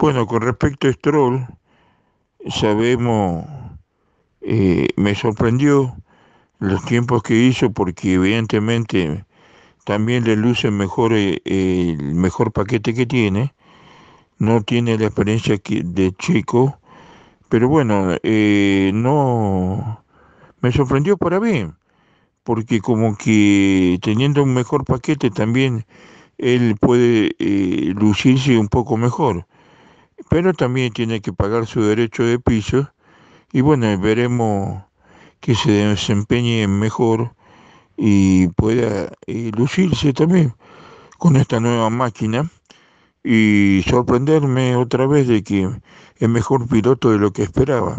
Bueno, con respecto a Stroll, sabemos, eh, me sorprendió los tiempos que hizo porque evidentemente también le luce mejor eh, el mejor paquete que tiene. No tiene la experiencia de chico, pero bueno, eh, no me sorprendió para bien, porque como que teniendo un mejor paquete también él puede lucirse un poco mejor pero también tiene que pagar su derecho de piso y bueno, veremos que se desempeñe mejor y pueda eh, lucirse también con esta nueva máquina y sorprenderme otra vez de que es mejor piloto de lo que esperaba.